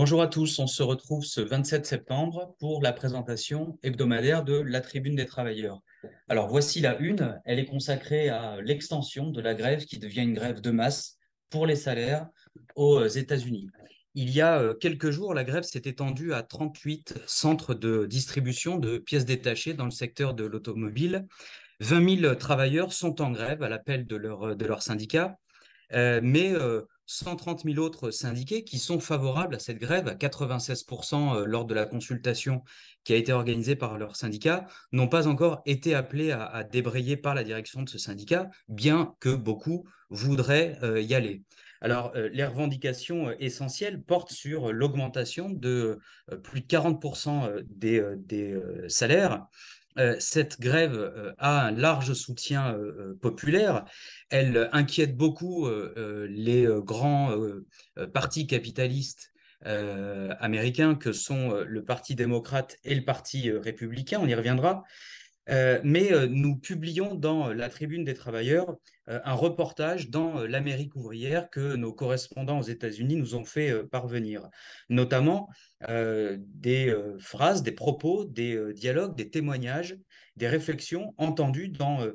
Bonjour à tous, on se retrouve ce 27 septembre pour la présentation hebdomadaire de la Tribune des travailleurs. Alors voici la une, elle est consacrée à l'extension de la grève qui devient une grève de masse pour les salaires aux États-Unis. Il y a euh, quelques jours, la grève s'est étendue à 38 centres de distribution de pièces détachées dans le secteur de l'automobile. 20 000 travailleurs sont en grève à l'appel de leur, syndicat, euh, mais euh, 130 000 autres syndiqués qui sont favorables à cette grève à 96% euh, lors de la consultation qui a été organisée par leur syndicat, n'ont pas encore été appelés à, débrayer par la direction de ce syndicat, bien que beaucoup voudraient euh, y aller. Alors, euh, les revendications essentielles portent sur l'augmentation de plus de 40% des salaires, euh, cette grève euh, a un large soutien euh, populaire. Elle inquiète beaucoup les grands partis capitalistes américains que sont le Parti démocrate et le Parti républicain. On y reviendra. Euh, mais euh, nous publions dans euh, la Tribune des Travailleurs un reportage dans l'Amérique ouvrière que nos correspondants aux États-Unis nous ont fait parvenir, notamment des phrases, des propos, des dialogues, des témoignages, des réflexions entendues dans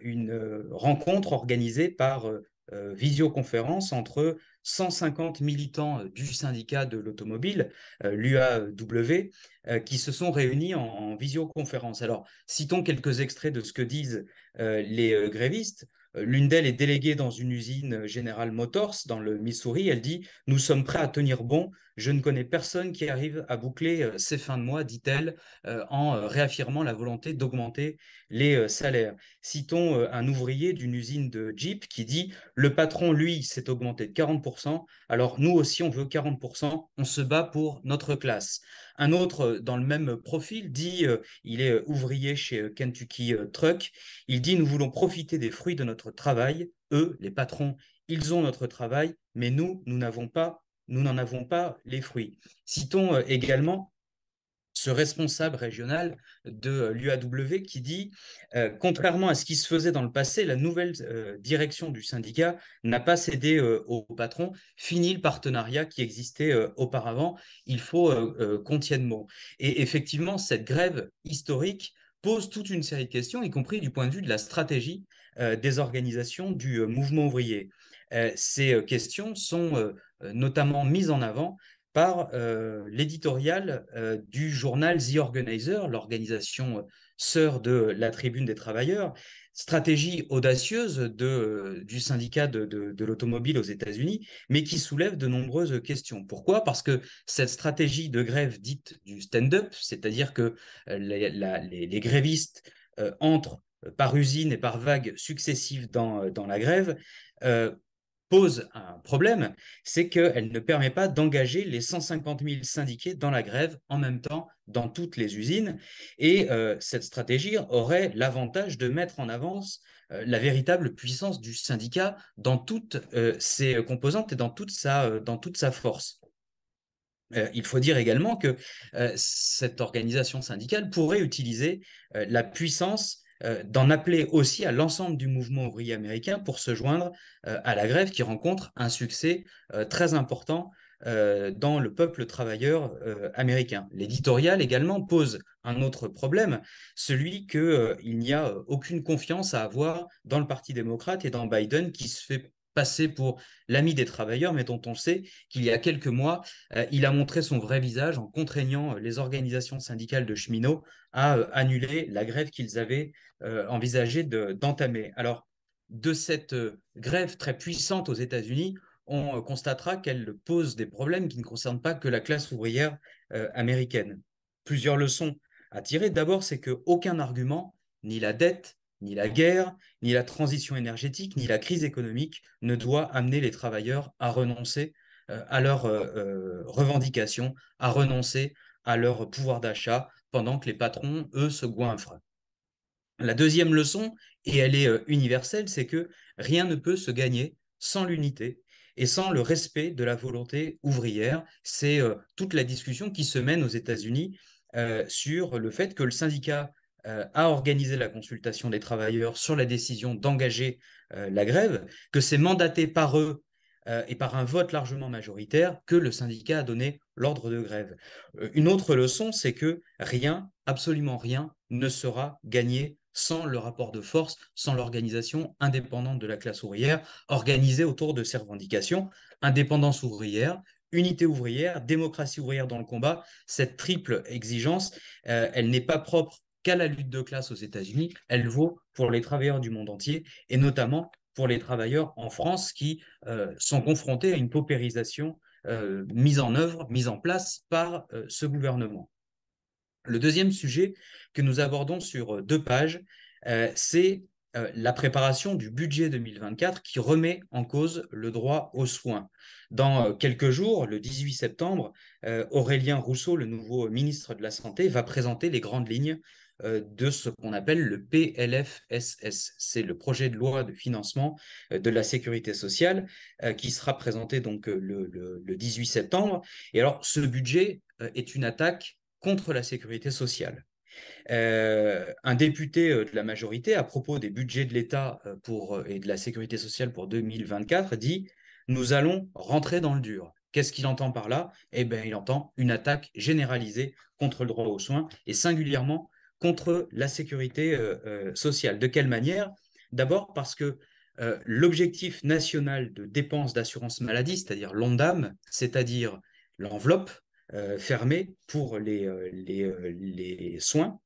une rencontre organisée par visioconférence entre 150 militants euh, du syndicat de l'automobile, euh, l'UAW, euh, qui se sont réunis en, visioconférence. Alors, citons quelques extraits de ce que disent les grévistes. L'une d'elles est déléguée dans une usine General Motors dans le Missouri. Elle dit Nous sommes prêts à tenir bon je ne connais personne qui arrive à boucler ses euh, fins de mois, dit-elle, euh, en euh, réaffirmant la volonté d'augmenter les salaires. Citons un ouvrier d'une usine de Jeep qui dit Le patron, lui, s'est augmenté de 40%, alors nous aussi, on veut 40%, on se bat pour notre classe. Un autre, dans le même profil, dit Il est ouvrier chez Kentucky Truck, il dit Nous voulons profiter des fruits de notre travail, eux, les patrons, ils ont notre travail, mais nous, nous n'avons pas nous n'en avons pas les fruits. Citons euh, également ce responsable régional de euh, l'UAW qui dit euh, contrairement à ce qui se faisait dans le passé, la nouvelle direction du syndicat n'a pas cédé au patron. Fini le partenariat qui existait auparavant. Il faut qu'on tienne Et effectivement, cette grève historique pose toute une série de questions, y compris du point de vue de la stratégie des organisations du mouvement ouvrier. ces questions sont euh, notamment mise en avant par euh, l'éditorial euh, du journal The Organizer, l'organisation sœur de la Tribune des Travailleurs, stratégie audacieuse de, du syndicat de, l'automobile aux États-Unis, mais qui soulève de nombreuses questions. Pourquoi Parce que cette stratégie de grève dite du stand-up, c'est-à-dire que les, grévistes entrent par usine et par vagues successives dans, dans la grève, pose un problème, c'est qu'elle ne permet pas d'engager les 150 000 syndiqués dans la grève en même temps dans toutes les usines. Et euh, cette stratégie aurait l'avantage de mettre en avance euh, la véritable puissance du syndicat dans toutes euh, ses composantes et dans toute sa, dans toute sa force. il faut dire également que cette organisation syndicale pourrait utiliser la puissance euh, d'en appeler aussi à l'ensemble du mouvement ouvrier américain pour se joindre euh, à la grève qui rencontre un succès euh, très important dans le peuple travailleur américain. L'éditorial également pose un autre problème, celui qu'il n'y a aucune confiance à avoir dans le Parti démocrate et dans Biden qui se fait passé pour l'ami des travailleurs, mais dont on sait qu'il y a quelques mois, euh, il a montré son vrai visage en contraignant euh, les organisations syndicales de cheminots à euh, annuler la grève qu'ils avaient envisagée envisagé d'entamer. Alors, de cette grève très puissante aux États-Unis, on constatera qu'elle pose des problèmes qui ne concernent pas que la classe ouvrière américaine. Plusieurs leçons à tirer. D'abord, c'est qu'aucun argument, ni la dette, ni la guerre, ni la transition énergétique, ni la crise économique ne doit amener les travailleurs à renoncer euh, à leurs euh, euh, revendications, à renoncer à leur pouvoir d'achat, pendant que les patrons, eux, se goinfrent. La deuxième leçon, et elle est universelle, c'est que rien ne peut se gagner sans l'unité et sans le respect de la volonté ouvrière. C'est toute la discussion qui se mène aux États-Unis sur le fait que le syndicat a euh, organisé la consultation des travailleurs sur la décision d'engager euh, la grève, que c'est mandaté par eux euh, et par un vote largement majoritaire que le syndicat a donné l'ordre de grève. une autre leçon, c'est que rien, absolument rien, ne sera gagné sans le rapport de force, sans l'organisation indépendante de la classe ouvrière, organisée autour de ses revendications, indépendance ouvrière, unité ouvrière, démocratie ouvrière dans le combat, cette triple exigence, elle n'est pas propre qu'à la lutte de classe aux États-Unis, elle vaut pour les travailleurs du monde entier et notamment pour les travailleurs en France qui euh, sont confrontés à une paupérisation euh, mise en œuvre, mise en place par euh, ce gouvernement. Le deuxième sujet que nous abordons sur deux pages, c'est euh, la préparation du budget 2024 qui remet en cause le droit aux soins. Dans euh, quelques jours, le 18 septembre, euh, Aurélien Rousseau, le nouveau ministre de la Santé, va présenter les grandes lignes de ce qu'on appelle le PLFSS. C'est le projet de loi de financement de la sécurité sociale qui sera présenté donc le, le 18 septembre. Et alors, ce budget est une attaque contre la sécurité sociale. Euh, un député euh, de la majorité, à propos des budgets de l'État euh, et de la sécurité sociale pour 2024, dit Nous allons rentrer dans le dur. Qu'est-ce qu'il entend par là Eh bien, il entend une attaque généralisée contre le droit aux soins et singulièrement contre la sécurité sociale. De quelle manière D'abord parce que l'objectif national de dépenses d'assurance maladie, c'est-à-dire l'ONDAM, c'est-à-dire l'enveloppe euh, fermé pour euh, euh, les, soins,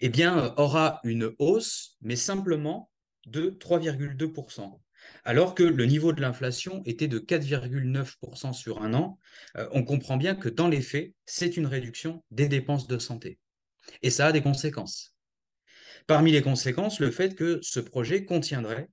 eh bien, aura une hausse, mais simplement de 3,2%, alors que le niveau de l'inflation était de 4,9% sur un an. on comprend bien que dans les faits, c'est une réduction des dépenses de santé. Et ça a des conséquences. Parmi les conséquences, le fait que ce projet contiendrait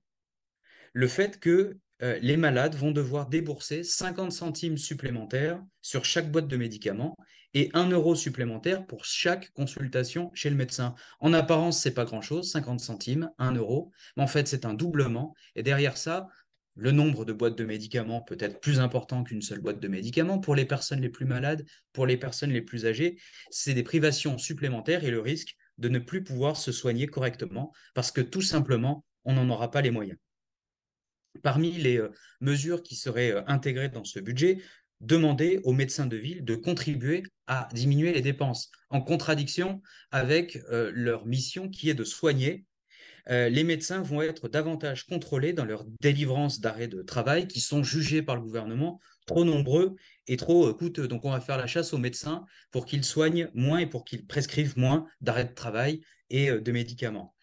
le fait que euh, les malades vont devoir débourser 50 centimes supplémentaires sur chaque boîte de médicaments et 1 euro supplémentaire pour chaque consultation chez le médecin. En apparence, c'est pas grand-chose, 50 centimes, 1 euro, mais en fait, c'est un doublement. Et derrière ça, le nombre de boîtes de médicaments peut être plus important qu'une seule boîte de médicaments. Pour les personnes les plus malades, pour les personnes les plus âgées, c'est des privations supplémentaires et le risque de ne plus pouvoir se soigner correctement parce que tout simplement, on n'en aura pas les moyens. Parmi les euh, mesures qui seraient euh, intégrées dans ce budget, demander aux médecins de ville de contribuer à diminuer les dépenses, en contradiction avec euh, leur mission qui est de soigner. les médecins vont être davantage contrôlés dans leur délivrance d'arrêts de travail qui sont jugés par le gouvernement trop nombreux et trop euh, coûteux. Donc on va faire la chasse aux médecins pour qu'ils soignent moins et pour qu'ils prescrivent moins d'arrêts de travail et euh, de médicaments.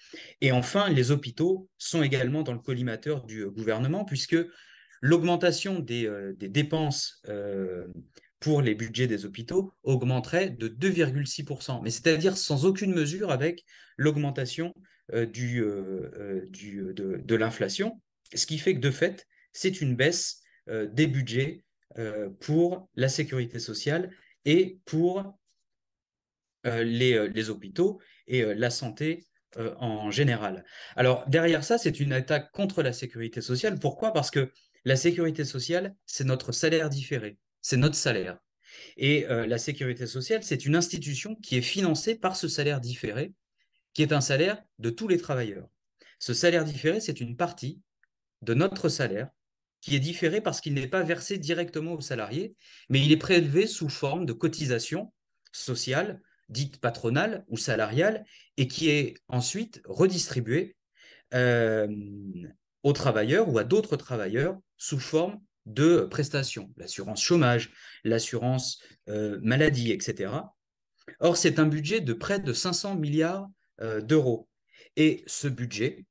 Et enfin, les hôpitaux sont également dans le collimateur du euh, gouvernement puisque l'augmentation des, dépenses pour les budgets des hôpitaux augmenterait de 2,6%, mais c'est-à-dire sans aucune mesure avec l'augmentation de l'inflation, ce qui fait que de fait, c'est une baisse des budgets euh, pour la sécurité sociale et pour euh, euh, les, hôpitaux et la santé en général. Alors derrière ça, c'est une attaque contre la sécurité sociale. Pourquoi Parce que la sécurité sociale, c'est notre salaire différé, c'est notre salaire. Et la sécurité sociale, c'est une institution qui est financée par ce salaire différé, qui est un salaire de tous les travailleurs. Ce salaire différé, c'est une partie de notre salaire qui est différé parce qu'il n'est pas versé directement aux salariés, mais il est prélevé sous forme de cotisation sociale, dite patronale ou salariale, et qui est ensuite redistribué euh, aux travailleurs ou à d'autres travailleurs sous forme de prestations, l'assurance chômage, l'assurance euh, maladie, etc. Or, c'est un budget de près de 500 milliards euh, d'euros. Et ce budget,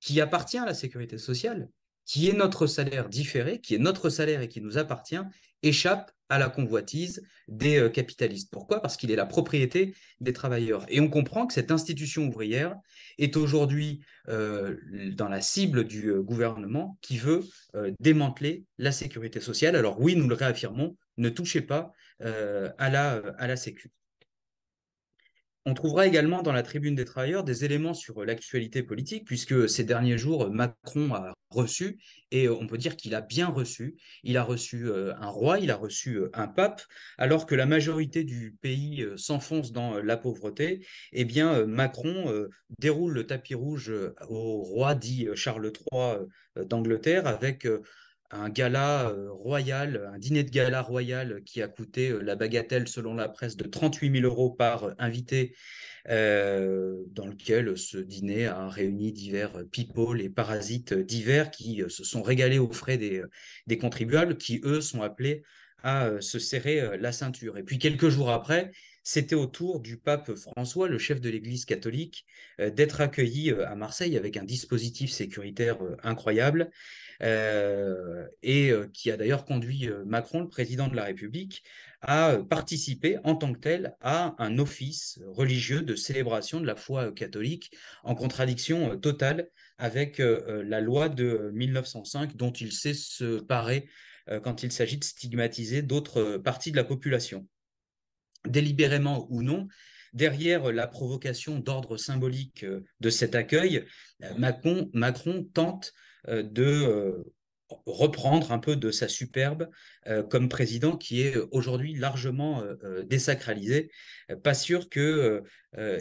qui appartient à la sécurité sociale, qui est notre salaire différé, qui est notre salaire et qui nous appartient, échappe à la convoitise des euh, capitalistes. Pourquoi Parce qu'il est la propriété des travailleurs. Et on comprend que cette institution ouvrière est aujourd'hui euh, dans la cible du euh, gouvernement qui veut démanteler la sécurité sociale. Alors oui, nous le réaffirmons, ne touchez pas à, la, à la Sécu. On trouvera également dans la tribune des travailleurs des éléments sur l'actualité politique, puisque ces derniers jours, Macron a reçu, et on peut dire qu'il a bien reçu, il a reçu euh, un roi, il a reçu euh, un pape, alors que la majorité du pays euh, s'enfonce dans la pauvreté, eh bien Macron déroule le tapis rouge au roi dit Charles III d'Angleterre avec un gala euh, royal, un dîner de gala royal qui a coûté euh, la bagatelle, selon la presse, de 38 000 euros par euh, invité, dans lequel ce dîner a réuni divers people et parasites divers qui se sont régalés aux frais des contribuables, qui eux sont appelés à se serrer la ceinture. Et puis quelques jours après, c'était au tour du pape François, le chef de l'Église catholique, euh, d'être accueilli euh, à Marseille avec un dispositif sécuritaire euh, incroyable et qui a d'ailleurs conduit Macron, le président de la République, à participer en tant que tel à un office religieux de célébration de la foi catholique en contradiction totale avec la loi de 1905 dont il sait se parer quand il s'agit de stigmatiser d'autres parties de la population délibérément ou non, derrière la provocation d'ordre symbolique euh, de cet accueil, euh, Macron, tente euh, de reprendre un peu de sa superbe comme président qui est aujourd'hui largement désacralisé. Pas sûr qu'il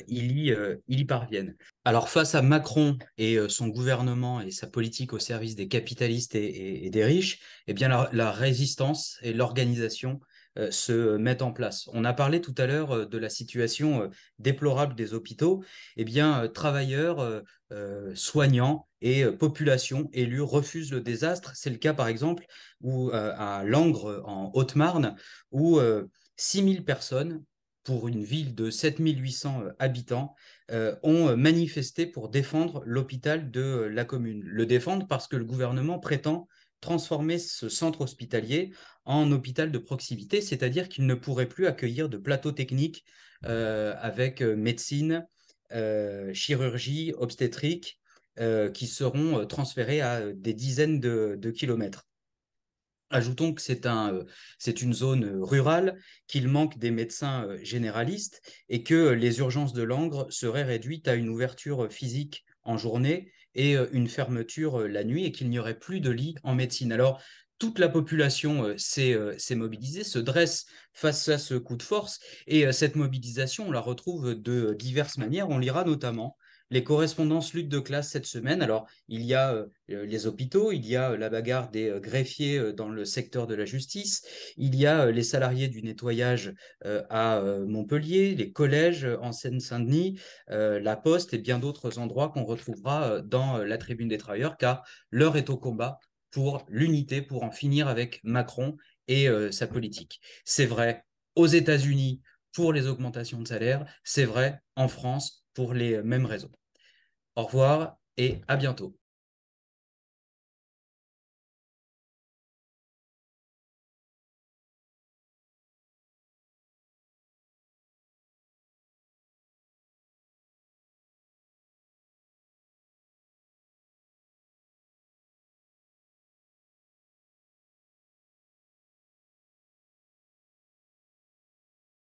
y, il y parvienne. Alors face à Macron et son gouvernement et sa politique au service des capitalistes et, des riches, eh bien la résistance et l'organisation euh, se mettent en place. On a parlé tout à l'heure euh, de la situation euh, déplorable des hôpitaux. Eh bien, travailleurs, soignants et population élue refusent le désastre. C'est le cas, par exemple, où, à Langres, en Haute-Marne, où 6000 personnes pour une ville de 7800 habitants, ont manifesté pour défendre l'hôpital de la commune. Le défendre parce que le gouvernement prétend transformer ce centre hospitalier en hôpital de proximité, c'est-à-dire qu'il ne pourrait plus accueillir de plateaux techniques euh, avec euh, médecine, euh, chirurgie, obstétrique, qui seront transférés à des dizaines de, kilomètres. Ajoutons que c'est une zone rurale, qu'il manque des médecins généralistes et que les urgences de Langres seraient réduites à une ouverture physique en journée et euh, une fermeture euh, la nuit et qu'il n'y aurait plus de lits en médecine. Alors, toute la population euh, s'est mobilisée, se dresse face à ce coup de force et cette mobilisation, on la retrouve de diverses manières. On lira notamment les correspondances lutte de classe cette semaine. Alors, il y a euh, euh, les hôpitaux, il y a euh, la bagarre des greffiers dans le secteur de la justice, il y a les salariés du nettoyage à Montpellier, les collèges en Seine-Saint-Denis, la Poste et bien d'autres endroits qu'on retrouvera dans la tribune des travailleurs, car l'heure est au combat pour l'unité, pour en finir avec Macron et sa politique. C'est vrai aux États-Unis pour les augmentations de salaire, c'est vrai en France pour les mêmes raisons. Au revoir et à bientôt.